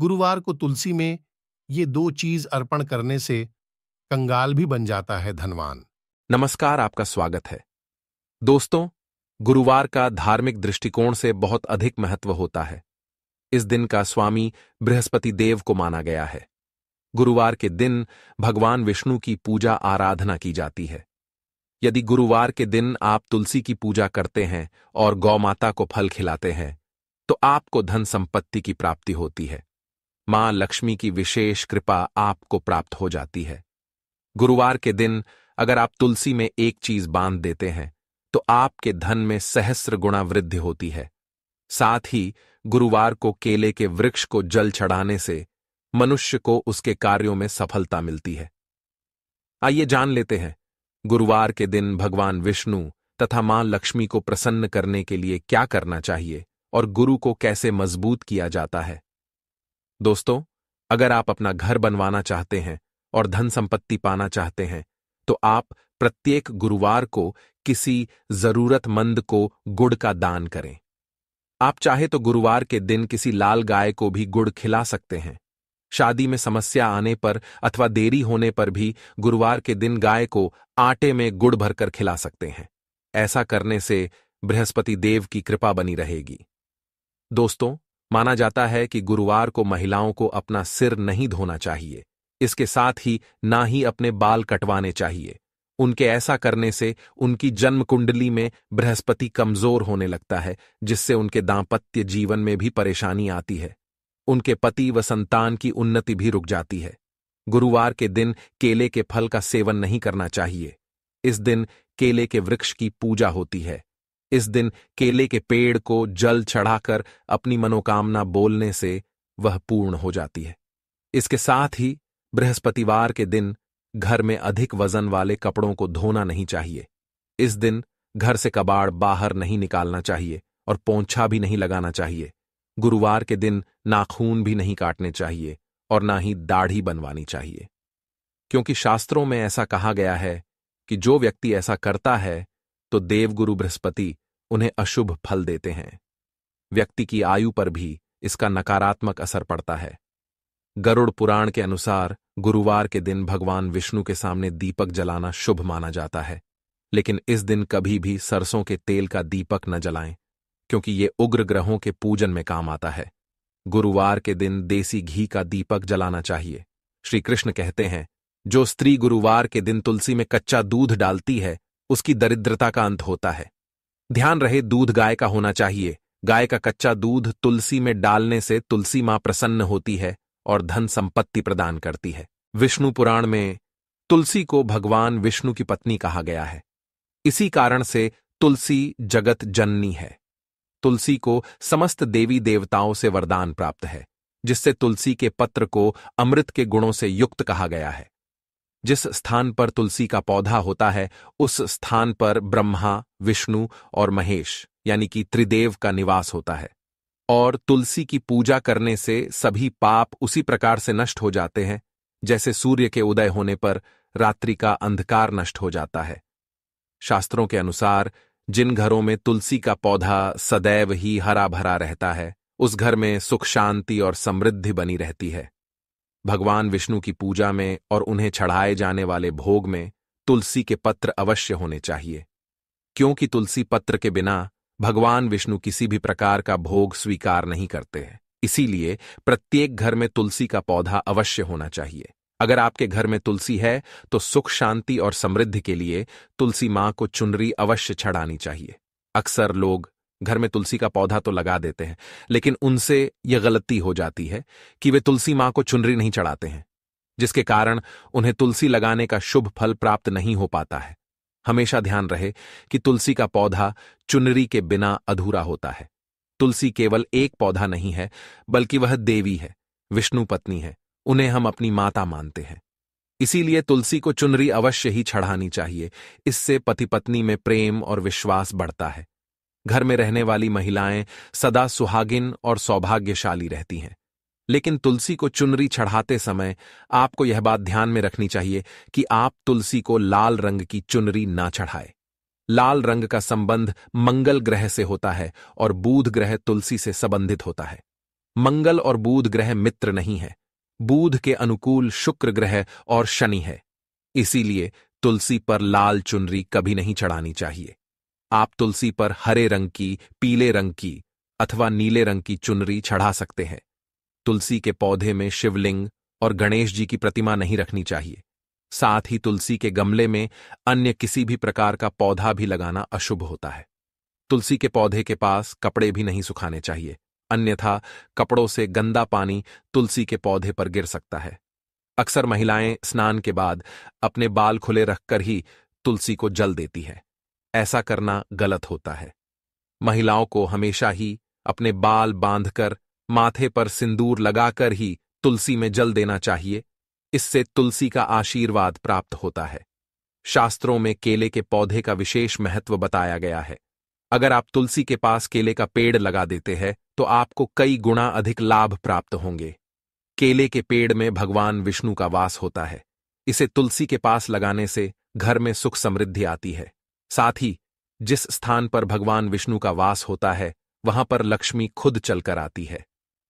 गुरुवार को तुलसी में ये दो चीज अर्पण करने से कंगाल भी बन जाता है धनवान नमस्कार आपका स्वागत है दोस्तों गुरुवार का धार्मिक दृष्टिकोण से बहुत अधिक महत्व होता है इस दिन का स्वामी बृहस्पति देव को माना गया है गुरुवार के दिन भगवान विष्णु की पूजा आराधना की जाती है यदि गुरुवार के दिन आप तुलसी की पूजा करते हैं और गौ माता को फल खिलाते हैं तो आपको धन संपत्ति की प्राप्ति होती है मां लक्ष्मी की विशेष कृपा आपको प्राप्त हो जाती है गुरुवार के दिन अगर आप तुलसी में एक चीज बांध देते हैं तो आपके धन में सहस्र गुणा वृद्धि होती है साथ ही गुरुवार को केले के वृक्ष को जल चढ़ाने से मनुष्य को उसके कार्यों में सफलता मिलती है आइए जान लेते हैं गुरुवार के दिन भगवान विष्णु तथा मां लक्ष्मी को प्रसन्न करने के लिए क्या करना चाहिए और गुरु को कैसे मजबूत किया जाता है दोस्तों अगर आप अपना घर बनवाना चाहते हैं और धन संपत्ति पाना चाहते हैं तो आप प्रत्येक गुरुवार को किसी जरूरतमंद को गुड़ का दान करें आप चाहे तो गुरुवार के दिन किसी लाल गाय को भी गुड़ खिला सकते हैं शादी में समस्या आने पर अथवा देरी होने पर भी गुरुवार के दिन गाय को आटे में गुड़ भरकर खिला सकते हैं ऐसा करने से बृहस्पति देव की कृपा बनी रहेगी दोस्तों माना जाता है कि गुरुवार को महिलाओं को अपना सिर नहीं धोना चाहिए इसके साथ ही ना ही अपने बाल कटवाने चाहिए उनके ऐसा करने से उनकी जन्म कुंडली में बृहस्पति कमजोर होने लगता है जिससे उनके दाम्पत्य जीवन में भी परेशानी आती है उनके पति व संतान की उन्नति भी रुक जाती है गुरुवार के दिन केले के फल का सेवन नहीं करना चाहिए इस दिन केले के वृक्ष की पूजा होती है इस दिन केले के पेड़ को जल चढ़ाकर अपनी मनोकामना बोलने से वह पूर्ण हो जाती है इसके साथ ही बृहस्पतिवार के दिन घर में अधिक वजन वाले कपड़ों को धोना नहीं चाहिए इस दिन घर से कबाड़ बाहर नहीं निकालना चाहिए और पोंछा भी नहीं लगाना चाहिए गुरुवार के दिन नाखून भी नहीं काटने चाहिए और ना ही दाढ़ी बनवानी चाहिए क्योंकि शास्त्रों में ऐसा कहा गया है कि जो व्यक्ति ऐसा करता है तो देवगुरु बृहस्पति उन्हें अशुभ फल देते हैं व्यक्ति की आयु पर भी इसका नकारात्मक असर पड़ता है गरुड़ पुराण के अनुसार गुरुवार के दिन भगवान विष्णु के सामने दीपक जलाना शुभ माना जाता है लेकिन इस दिन कभी भी सरसों के तेल का दीपक न जलाएं क्योंकि ये उग्र ग्रहों के पूजन में काम आता है गुरुवार के दिन देसी घी का दीपक जलाना चाहिए श्री कृष्ण कहते हैं जो स्त्री गुरुवार के दिन तुलसी में कच्चा दूध डालती है उसकी दरिद्रता का अंत होता है ध्यान रहे दूध गाय का होना चाहिए गाय का कच्चा दूध तुलसी में डालने से तुलसी मां प्रसन्न होती है और धन संपत्ति प्रदान करती है विष्णु पुराण में तुलसी को भगवान विष्णु की पत्नी कहा गया है इसी कारण से तुलसी जगत जननी है तुलसी को समस्त देवी देवताओं से वरदान प्राप्त है जिससे तुलसी के पत्र को अमृत के गुणों से युक्त कहा गया है जिस स्थान पर तुलसी का पौधा होता है उस स्थान पर ब्रह्मा विष्णु और महेश यानी कि त्रिदेव का निवास होता है और तुलसी की पूजा करने से सभी पाप उसी प्रकार से नष्ट हो जाते हैं जैसे सूर्य के उदय होने पर रात्रि का अंधकार नष्ट हो जाता है शास्त्रों के अनुसार जिन घरों में तुलसी का पौधा सदैव ही हरा भरा रहता है उस घर में सुख शांति और समृद्धि बनी रहती है भगवान विष्णु की पूजा में और उन्हें चढ़ाए जाने वाले भोग में तुलसी के पत्र अवश्य होने चाहिए क्योंकि तुलसी पत्र के बिना भगवान विष्णु किसी भी प्रकार का भोग स्वीकार नहीं करते हैं इसीलिए प्रत्येक घर में तुलसी का पौधा अवश्य होना चाहिए अगर आपके घर में तुलसी है तो सुख शांति और समृद्धि के लिए तुलसी मां को चुनरी अवश्य चढ़ानी चाहिए अक्सर लोग घर में तुलसी का पौधा तो लगा देते हैं लेकिन उनसे यह गलती हो जाती है कि वे तुलसी मां को चुनरी नहीं चढ़ाते हैं जिसके कारण उन्हें तुलसी लगाने का शुभ फल प्राप्त नहीं हो पाता है हमेशा ध्यान रहे कि तुलसी का पौधा चुनरी के बिना अधूरा होता है तुलसी केवल एक पौधा नहीं है बल्कि वह देवी है विष्णु पत्नी है उन्हें हम अपनी माता मानते हैं इसीलिए तुलसी को चुनरी अवश्य ही चढ़ानी चाहिए इससे पति पत्नी में प्रेम और विश्वास बढ़ता है घर में रहने वाली महिलाएं सदा सुहागिन और सौभाग्यशाली रहती हैं लेकिन तुलसी को चुनरी चढ़ाते समय आपको यह बात ध्यान में रखनी चाहिए कि आप तुलसी को लाल रंग की चुनरी ना चढ़ाए लाल रंग का संबंध मंगल ग्रह से होता है और बूध ग्रह तुलसी से संबंधित होता है मंगल और बूध ग्रह मित्र नहीं है बूध के अनुकूल शुक्र ग्रह और शनि है इसीलिए तुलसी पर लाल चुनरी कभी नहीं चढ़ानी चाहिए आप तुलसी पर हरे रंग की पीले रंग की अथवा नीले रंग की चुनरी चढ़ा सकते हैं तुलसी के पौधे में शिवलिंग और गणेश जी की प्रतिमा नहीं रखनी चाहिए साथ ही तुलसी के गमले में अन्य किसी भी प्रकार का पौधा भी लगाना अशुभ होता है तुलसी के पौधे के पास कपड़े भी नहीं सुखाने चाहिए अन्यथा कपड़ों से गंदा पानी तुलसी के पौधे पर गिर सकता है अक्सर महिलाएं स्नान के बाद अपने बाल खुले रखकर ही तुलसी को जल देती है ऐसा करना गलत होता है महिलाओं को हमेशा ही अपने बाल बांधकर माथे पर सिंदूर लगाकर ही तुलसी में जल देना चाहिए इससे तुलसी का आशीर्वाद प्राप्त होता है शास्त्रों में केले के पौधे का विशेष महत्व बताया गया है अगर आप तुलसी के पास केले का पेड़ लगा देते हैं तो आपको कई गुणा अधिक लाभ प्राप्त होंगे केले के पेड़ में भगवान विष्णु का वास होता है इसे तुलसी के पास लगाने से घर में सुख समृद्धि आती है साथ ही जिस स्थान पर भगवान विष्णु का वास होता है वहां पर लक्ष्मी खुद चलकर आती है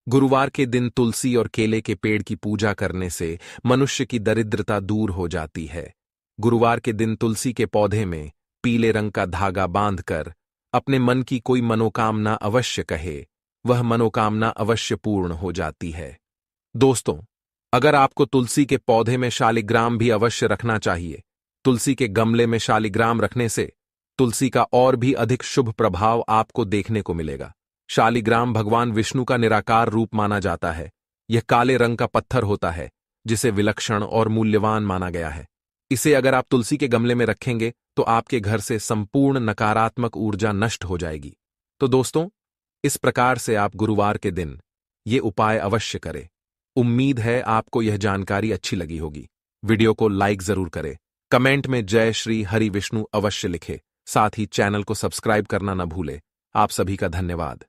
गुरुवार के दिन तुलसी और केले के पेड़ की पूजा करने से मनुष्य की दरिद्रता दूर हो जाती है गुरुवार के दिन तुलसी के पौधे में पीले रंग का धागा बांधकर अपने मन की कोई मनोकामना अवश्य कहे वह मनोकामना अवश्य पूर्ण हो जाती है दोस्तों अगर आपको तुलसी के पौधे में शालिग्राम भी अवश्य रखना चाहिए तुलसी के गमले में शालिग्राम रखने से तुलसी का और भी अधिक शुभ प्रभाव आपको देखने को मिलेगा शालिग्राम भगवान विष्णु का निराकार रूप माना जाता है यह काले रंग का पत्थर होता है जिसे विलक्षण और मूल्यवान माना गया है इसे अगर आप तुलसी के गमले में रखेंगे तो आपके घर से संपूर्ण नकारात्मक ऊर्जा नष्ट हो जाएगी तो दोस्तों इस प्रकार से आप गुरुवार के दिन ये उपाय अवश्य करें उम्मीद है आपको यह जानकारी अच्छी लगी होगी वीडियो को लाइक जरूर करें कमेंट में जय श्री हरि विष्णु अवश्य लिखे साथ ही चैनल को सब्सक्राइब करना न भूले आप सभी का धन्यवाद